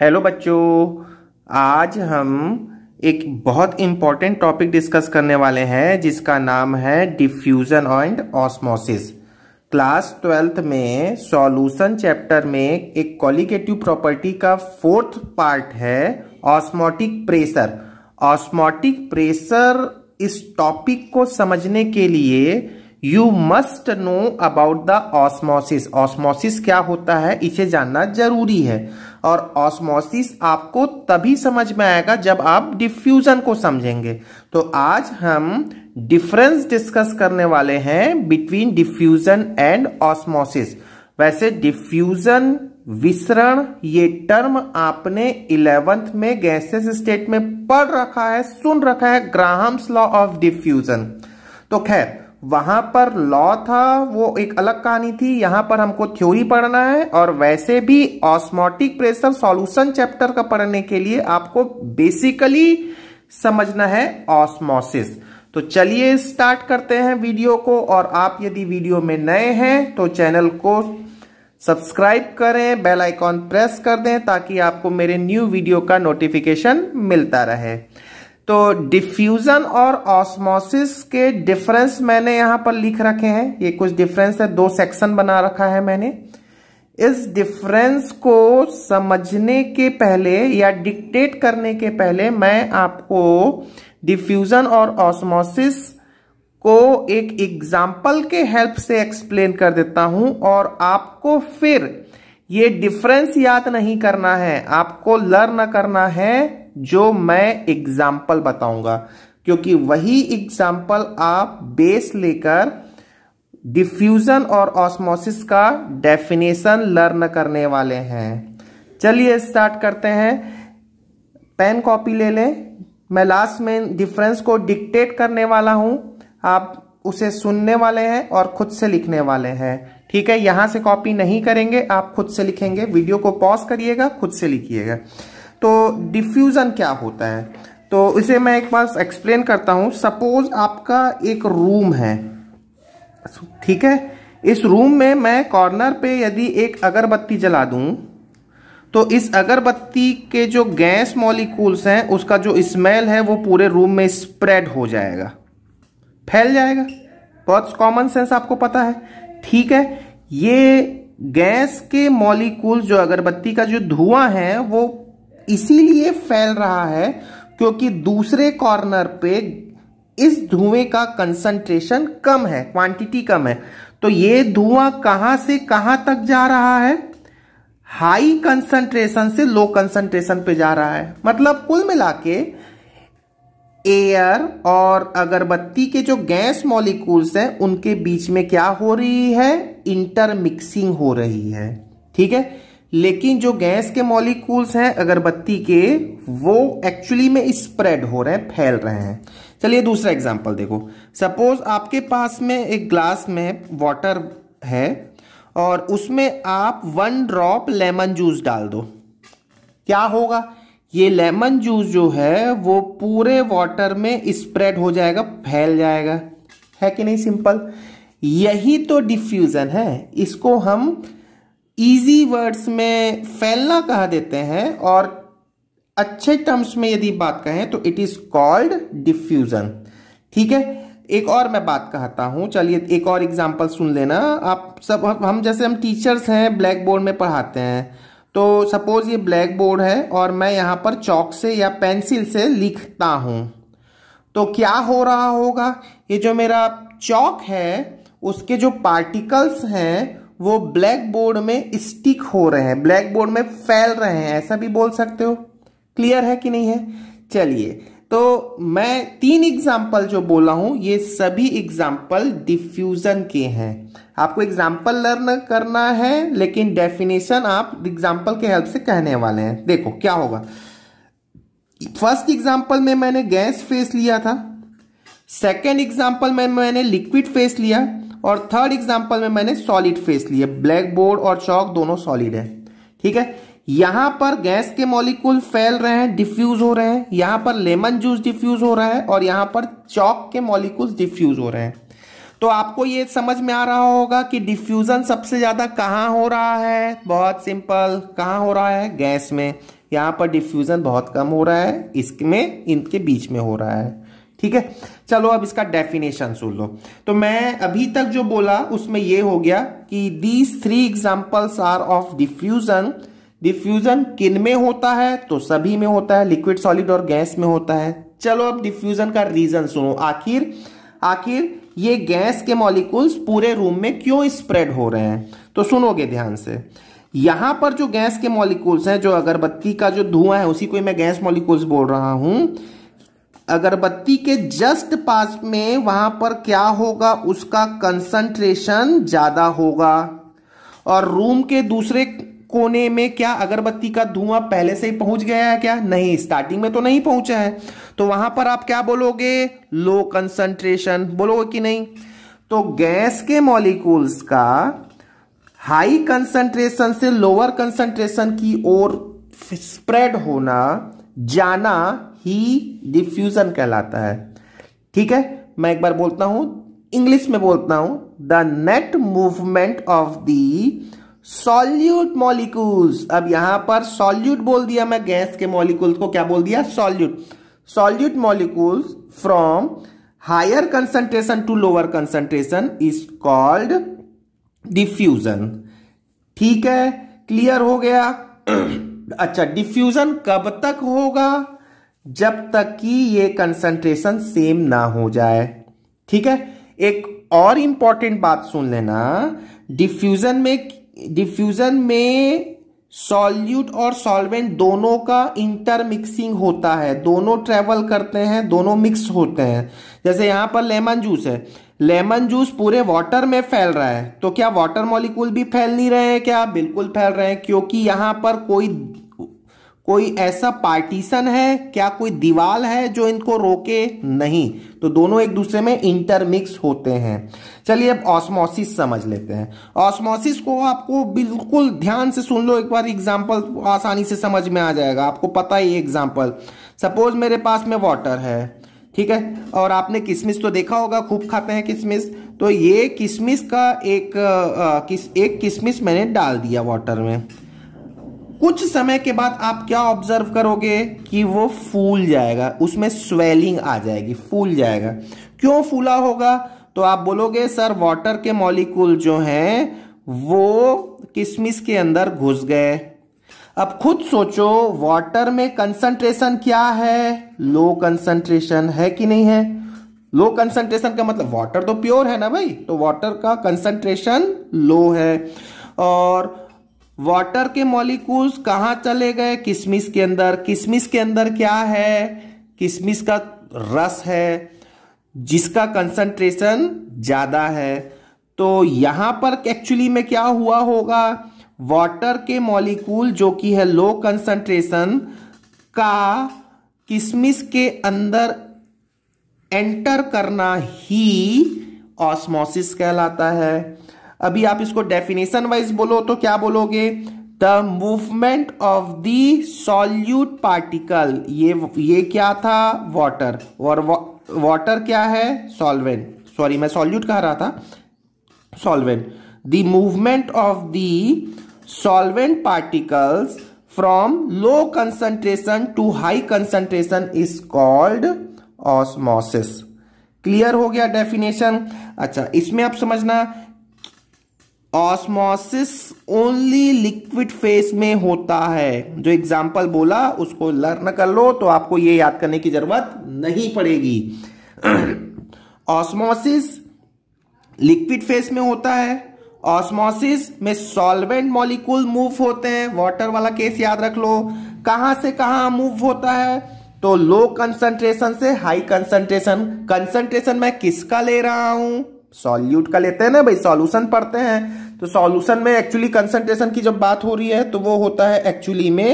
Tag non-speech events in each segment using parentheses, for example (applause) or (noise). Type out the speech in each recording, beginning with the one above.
hello बच्चों आज हम एक बहुत इम्पॉर्टेंट टॉपिक डिस्कस करने वाले हैं जिसका नाम है diffusion and osmosis class twelfth में सॉल्यूशन चैप्टर में एक कॉलिगेटिव प्रॉपर्टी का फोर्थ पार्ट है ऑस्मोटिक प्रेशर ऑस्मोटिक प्रेशर इस टॉपिक को समझने के लिए you must know about the osmosis osmosis क्या होता है इसे जानना जरूरी है और ऑस्मोसिस आपको तभी समझ में आएगा जब आप डिफ्यूजन को समझेंगे तो आज हम डिफरेंस डिस्कस करने वाले हैं बिटवीन डिफ्यूजन एंड ऑस्मोसिस वैसे डिफ्यूजन विसरण ये टर्म आपने इलेवेंथ में गैसेस स्टेट में पढ़ रखा है सुन रखा है ग्राहम्स लॉ ऑफ डिफ्यूजन तो खैर वहां पर लॉ था वो एक अलग कहानी थी यहां पर हमको थ्योरी पढ़ना है और वैसे भी ऑस्मोटिक प्रेशर सॉल्यूशन चैप्टर का पढ़ने के लिए आपको बेसिकली समझना है ऑस्मोसिस तो चलिए स्टार्ट करते हैं वीडियो को और आप यदि वीडियो में नए हैं तो चैनल को सब्सक्राइब करें बेल आइकॉन प्रेस कर दें ताकि आपको मेरे न्यू वीडियो का नोटिफिकेशन मिलता रहे तो डिफ्यूजन और ऑस्मोसिस के डिफरेंस मैंने यहां पर लिख रखे हैं ये कुछ डिफरेंस है दो सेक्शन बना रखा है मैंने इस डिफरेंस को समझने के पहले या डिक्टेट करने के पहले मैं आपको डिफ्यूजन और ऑस्मोसिस को एक एग्जाम्पल के हेल्प से एक्सप्लेन कर देता हूं और आपको फिर ये डिफरेंस याद नहीं करना है आपको लर्न करना है जो मैं एग्जाम्पल बताऊंगा क्योंकि वही एग्जाम्पल आप बेस लेकर डिफ्यूजन और ऑस्मोसिस का डेफिनेशन लर्न करने वाले हैं चलिए स्टार्ट करते हैं पेन कॉपी ले लें मैं लास्ट में डिफरेंस को डिक्टेट करने वाला हूं आप उसे सुनने वाले हैं और खुद से लिखने वाले हैं ठीक है यहां से कॉपी नहीं करेंगे आप खुद से लिखेंगे वीडियो को पॉज करिएगा खुद से लिखिएगा तो डिफ्यूज़न क्या होता है तो इसे मैं एक बार एक्सप्लेन करता हूं सपोज आपका एक रूम है ठीक है इस रूम में मैं कॉर्नर पे यदि एक अगरबत्ती जला दूँ तो इस अगरबत्ती के जो गैस मॉलिक्यूल्स हैं उसका जो स्मेल है वो पूरे रूम में स्प्रेड हो जाएगा फैल जाएगा बहुत कॉमन सेंस आपको पता है ठीक है ये गैस के मॉलिक्यूल्स जो अगरबत्ती का जो धुआं है वो इसीलिए फैल रहा है क्योंकि दूसरे कॉर्नर पे इस धुएं का कंसंट्रेशन कम है क्वांटिटी कम है तो ये धुआं कहां से कहां तक जा रहा है हाई कंसंट्रेशन से लो कंसंट्रेशन पे जा रहा है मतलब कुल मिला के एयर और अगरबत्ती के जो गैस मॉलिक्यूल्स हैं उनके बीच में क्या हो रही है इंटरमिक्सिंग हो रही है ठीक है लेकिन जो गैस के मॉलिक्यूल्स हैं अगरबत्ती के वो एक्चुअली में स्प्रेड हो रहे हैं फैल रहे हैं चलिए दूसरा एग्जाम्पल देखो सपोज आपके पास में एक ग्लास में वाटर है और उसमें आप वन ड्रॉप लेमन जूस डाल दो क्या होगा ये लेमन जूस जो है वो पूरे वाटर में स्प्रेड हो जाएगा फैल जाएगा है कि नहीं सिंपल यही तो डिफ्यूज़न है इसको हम इजी वर्ड्स में फैलना कहा देते हैं और अच्छे टर्म्स में यदि बात कहें तो इट इज कॉल्ड डिफ्यूजन ठीक है एक और मैं बात कहता हूँ चलिए एक और एग्जाम्पल सुन लेना आप सब हम जैसे हम टीचर्स हैं ब्लैक बोर्ड में पढ़ाते हैं तो सपोज ये ब्लैक बोर्ड है और मैं यहाँ पर चौक से या पेंसिल से लिखता हूँ तो क्या हो रहा होगा ये जो मेरा चौक है उसके जो पार्टिकल्स हैं वो ब्लैक बोर्ड में स्टिक हो रहे हैं ब्लैक बोर्ड में फैल रहे हैं ऐसा भी बोल सकते हो क्लियर है कि नहीं है चलिए तो मैं तीन एग्जाम्पल जो बोला हूं ये सभी एग्जाम्पल डिफ्यूजन के हैं आपको एग्जाम्पल लर्न करना है लेकिन डेफिनेशन आप एग्जाम्पल के हेल्प से कहने वाले हैं देखो क्या होगा फर्स्ट एग्जाम्पल में मैंने गैस फेस लिया था सेकेंड एग्जाम्पल में मैंने लिक्विड फेस लिया और थर्ड एग्जाम्पल में मैंने सॉलिड फेस लिए ब्लैक बोर्ड और चौक दोनों सॉलिड है ठीक है यहां पर गैस के मॉलिक्यूल फैल रहे हैं डिफ्यूज हो रहे हैं यहां पर लेमन जूस डिफ्यूज हो रहा है और यहां पर चौक के मॉलिक्यूल डिफ्यूज हो रहे हैं तो आपको ये समझ में आ रहा होगा कि डिफ्यूजन सबसे ज्यादा कहाँ हो रहा है बहुत सिंपल कहाँ हो रहा है गैस में यहाँ पर डिफ्यूजन बहुत कम हो रहा है इसमें इनके बीच में हो रहा है ठीक है चलो अब इसका डेफिनेशन सुन लो तो मैं अभी तक जो बोला उसमें ये हो गया कि these three examples are of diffusion diffusion किन में होता है तो सभी में होता है लिक्विड सॉलिड और गैस में होता है चलो अब डिफ्यूजन का रीजन सुनो आखिर आखिर ये गैस के मॉलिक्यूल्स पूरे रूम में क्यों स्प्रेड हो रहे हैं तो सुनोगे ध्यान से यहां पर जो गैस के मॉलिक्यूल्स हैं जो अगरबत्ती का जो धुआं है उसी को मैं गैस मॉलिक्यूल्स बोल रहा हूं अगरबत्ती के जस्ट पास में वहां पर क्या होगा उसका कंसंट्रेशन ज्यादा होगा और रूम के दूसरे कोने में क्या अगरबत्ती का धुआं पहले से ही पहुंच गया है क्या नहीं स्टार्टिंग में तो नहीं पहुंचा है तो वहां पर आप क्या बोलोगे लो कंसंट्रेशन बोलोगे कि नहीं तो गैस के मॉलिक्यूल्स का हाई कंसंट्रेशन से लोअर कंसंट्रेशन की ओर स्प्रेड होना जाना ही डिफ्यूजन कहलाता है ठीक है मैं एक बार बोलता हूं इंग्लिश में बोलता हूं the net movement of the solute molecules अब यहां पर सॉल्यूट बोल दिया मैं गैस के मॉलिक्यूल्स को क्या बोल दिया solute solute molecules from higher concentration to lower concentration is called diffusion ठीक है क्लियर हो गया (clears throat) अच्छा डिफ्यूजन कब तक होगा जब तक कि ये कंसंट्रेशन सेम ना हो जाए ठीक है एक और इंपॉर्टेंट बात सुन लेना डिफ्यूजन में डिफ्यूजन में सॉल्यूट और सॉल्वेंट दोनों का इंटरमिक्सिंग होता है दोनों ट्रेवल करते हैं दोनों मिक्स होते हैं जैसे यहाँ पर लेमन जूस है लेमन जूस पूरे वाटर में फैल रहा है तो क्या वाटर मॉलिक्यूल भी फैल नहीं रहे हैं क्या बिल्कुल फैल रहे हैं क्योंकि यहाँ पर कोई कोई ऐसा पार्टीशन है क्या कोई दीवाल है जो इनको रोके नहीं तो दोनों एक दूसरे में इंटरमिक्स होते हैं चलिए अब ऑस्मोसिस समझ लेते हैं ऑस्मोसिस को आपको बिल्कुल ध्यान से सुन लो एक बार एग्जाम्पल आसानी से समझ में आ जाएगा आपको पता ही एग्जाम्पल सपोज मेरे पास में वाटर है ठीक है और आपने किसमिस तो देखा होगा खूब खाते हैं किसमिस तो ये किसमिस का एक आ, किस एक किसमिस मैंने डाल दिया वाटर में कुछ समय के बाद आप क्या ऑब्जर्व करोगे कि वो फूल जाएगा उसमें स्वेलिंग आ जाएगी फूल जाएगा क्यों फूला होगा तो आप बोलोगे सर वाटर के मॉलिक्यूल जो हैं वो किसमिस के अंदर घुस गए अब खुद सोचो वाटर में कंसंट्रेशन क्या है लो कंसंट्रेशन है कि नहीं है लो कंसंट्रेशन का मतलब वाटर तो प्योर है ना भाई तो वाटर का कंसंट्रेशन लो है और वाटर के मॉलिक्यूल्स कहाँ चले गए किशमिश के अंदर किशमिश के अंदर क्या है किशमिश का रस है जिसका कंसंट्रेशन ज़्यादा है तो यहाँ पर एक्चुअली में क्या हुआ होगा वाटर के मॉलिक्यूल जो कि है लो कंसंट्रेशन का किशमिश के अंदर एंटर करना ही ऑस्मोसिस कहलाता है अभी आप इसको डेफिनेशन वाइज बोलो तो क्या बोलोगे the movement of the solute particle ये ये क्या था वॉटर और वॉटर क्या है सॉल्वेंट सॉरी मैं सॉल्यूट कह रहा था solvent the movement of the solvent particles from low concentration to high concentration is called osmosis clear हो गया डेफिनेशन अच्छा इसमें आप समझना ऑस्मोसिस ओनली लिक्विड फेस में होता है जो एग्जाम्पल बोला उसको लर्न कर लो तो आपको ये याद करने की जरूरत नहीं पड़ेगी ऑस्मोसिस लिक्विड फेस में होता है ऑस्मोसिस में सॉल्वेंट मॉलिक्यूल मूव होते हैं वाटर वाला केस याद रख लो कहां से कहां मूव होता है तो लो कंसंट्रेशन से हाई कंसंट्रेशन कंसंट्रेशन मैं किसका ले रहा हूं सॉल्यूट का लेते हैं ना भाई सॉल्यूशन पढ़ते हैं तो सॉल्यूशन में एक्चुअली कंसंट्रेशन की जब बात हो रही है तो वो होता है एक्चुअली में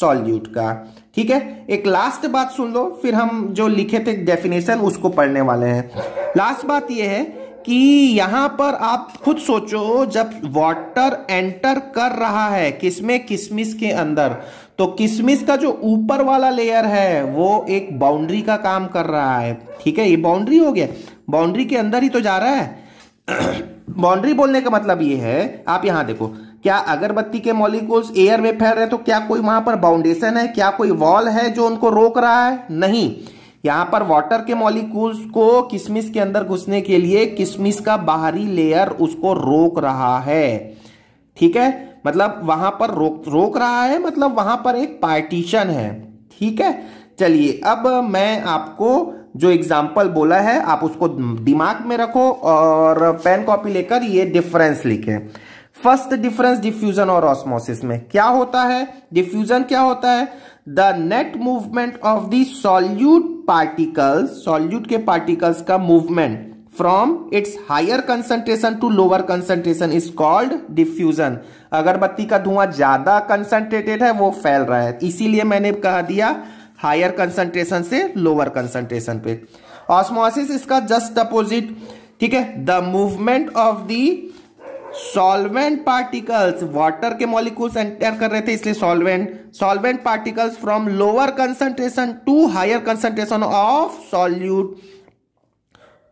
सॉल्यूट का ठीक है एक लास्ट बात सुन लो फिर हम जो लिखे थे डेफिनेशन उसको पढ़ने वाले हैं लास्ट बात यह है कि यहां पर आप खुद सोचो जब वाटर एंटर कर रहा है किसमें किसमिस के अंदर तो किसमिस का जो ऊपर वाला लेयर है वो एक बाउंड्री का काम कर रहा है ठीक है ये बाउंड्री हो गया बाउंड्री के अंदर ही तो जा रहा है (clears throat) बाउंड्री बोलने का मतलब ये है आप यहां देखो क्या अगरबत्ती के मॉलिक्यूल्स एयर में फैल रहे तो क्या कोई वहां पर बाउंडेशन है क्या कोई वॉल है जो उनको रोक रहा है नहीं यहां पर वाटर के मॉलिक्यूल्स को किसमिस के अंदर घुसने के लिए किसमिस का बाहरी लेयर उसको रोक रहा है ठीक है मतलब वहां पर रोक रोक रहा है मतलब वहां पर एक पार्टीशन है ठीक है चलिए अब मैं आपको जो एग्जाम्पल बोला है आप उसको दिमाग में रखो और पेन कॉपी लेकर ये डिफरेंस लिखें फर्स्ट डिफरेंस डिफ्यूजन और ऑस्मोसिस में क्या होता है डिफ्यूजन क्या होता है the net movement of the solute particles solute के पार्टिकल्स का movement from its higher concentration to lower concentration is called diffusion अगरबत्ती का धुआं ज्यादा कंसंट्रेटेड है वो फैल रहा है इसीलिए मैंने कहा दिया हायर कंसंट्रेशन से लोअर कंसंट्रेशन पे ऑस्मोसिस इसका जस्ट अपोजिट ठीक है the movement of the solvent particles water के मॉलिक्यूल्स एंटर कर रहे थे इसलिए solvent solvent particles from lower concentration to higher concentration of solute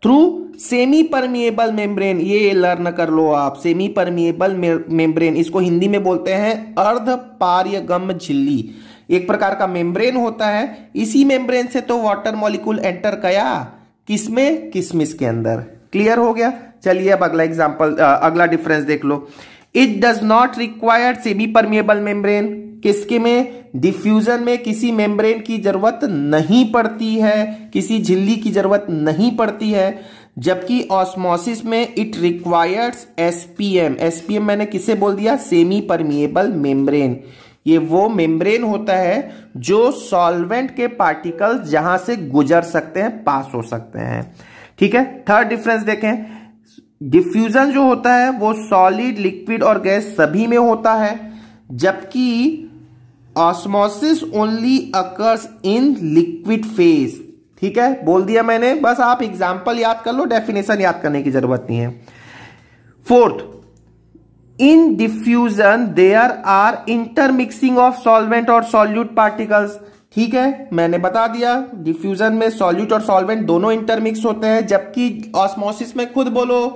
through semi permeable membrane ये लर्न कर लो आप सेमी परमिएबल मेम्ब्रेन इसको हिंदी में बोलते हैं अर्ध पार्यगम झिल्ली एक प्रकार का मेम्ब्रेन होता है इसी मेम्ब्रेन से तो वाटर मॉलिक्यूल एंटर किया किसमें किसमिस के अंदर क्लियर हो गया चलिए अब अगला एग्जाम्पल अगला डिफरेंस देख लो it does not require semi permeable membrane किसके में डिफ्यूजन में किसी मेम्ब्रेन की जरूरत नहीं पड़ती है किसी झिल्ली की जरूरत नहीं पड़ती है जबकि ऑस्मोसिस में इट रिक्वायर्स एसपीएम एसपीएम मैंने किसे बोल दिया सेमी परमिएबल मेम्ब्रेन ये वो मेम्ब्रेन होता है जो सॉल्वेंट के पार्टिकल जहां से गुजर सकते हैं पास हो सकते हैं ठीक है थर्ड डिफरेंस देखें डिफ्यूजन जो होता है वो सॉलिड लिक्विड और गैस सभी में होता है जबकि osmosis only occurs in liquid phase ठीक है बोल दिया मैंने बस आप एग्जाम्पल याद कर लो डेफिनेशन याद करने की जरूरत नहीं है fourth in diffusion there are intermixing of solvent और सॉल्यूट पार्टिकल्स ठीक है मैंने बता दिया डिफ्यूजन में सॉल्यूट और सॉल्वेंट दोनों इंटरमिक्स होते हैं जबकि ऑस्मोसिस में खुद बोलो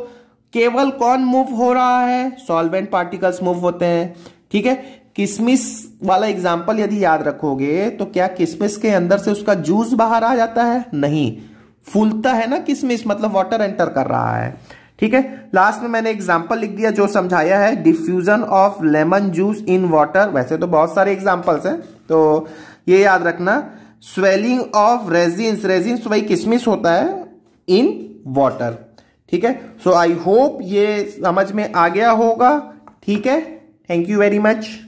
केवल कौन मूव हो रहा है सॉल्वेंट पार्टिकल्स मूव होते हैं ठीक है किसमिस वाला एग्जाम्पल यदि याद रखोगे तो क्या किसमिस के अंदर से उसका जूस बाहर आ जाता है नहीं फूलता है ना किसमिस मतलब वाटर एंटर कर रहा है ठीक है लास्ट में मैंने एग्जाम्पल लिख दिया जो समझाया है diffusion of lemon juice in water वैसे तो बहुत सारे एग्जाम्पल्स हैं तो ये याद रखना स्वेलिंग ऑफ रेजिन्स रेजिन्स वही किसमिस होता है इन वाटर ठीक है सो आई होप ये समझ में आ गया होगा ठीक है थैंक यू वेरी मच